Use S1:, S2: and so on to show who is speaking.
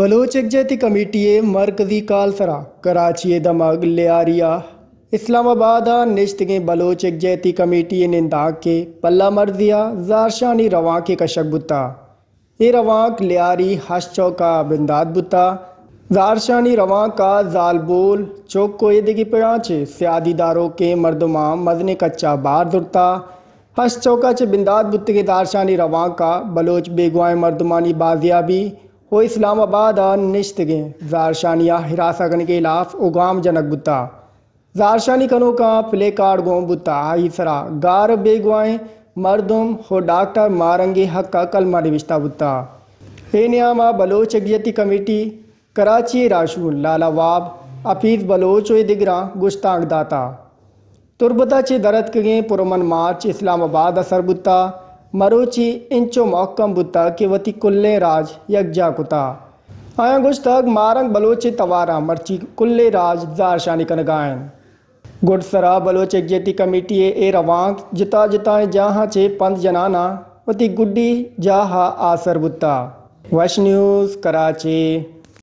S1: Bloch Yakjehti committee मरकजी कालसरा कराची दमग लियारिया इस्लामाबाद नश्तगे बलोच यकजहती कमेटी निंदा के पल्ला मर्जिया जारशानी रवा के कशक बुता ये रवाक लियारी हश चौका बिंदाद बुता जारशानी रवा का जालबोल चौक को एदगी पिड़ाचे सियादीदारों के मरदमा मजने कच्चा बार दुरता हश चौका च बिंदाद बुत के दारशानी रवा का बलोच बेगुआ मरदमानी बाजियाबी वो इस्लामाबाद निश्त निश्तगें जारशानिया हिरासागन के खिलाफ उगाम जनक बुता जारशानी कनो का प्ले कार्ड गोम बुत्ता सरा गार बेगवाएं मरदुम हो डॉक्टर मारंगे हक का कलमा रिश्ता बुता हे न्यामा बलोच अगियती कमेटी कराची राशूल लाला वाब अफीज बलोच व दिगरा गुश्तांग दाता तुरबता चे दरत के पुरमन मार्च इस्लामाबाद असर बुता मरुचि इंचो मोहकम बुता के वती कुल्ले राज यकजा कुता आया गुश तक मारंग बलोचे तवारा मर्ची कुल्ले राज जारशानी कन गायन गुडसरा बलोच एग्जेटी कमेटी ए रवांग जिता जिताएं जहाँ चे पंथ जनाना वती गुड्डी जाहा आसर बुता वश न्यूज़ कराची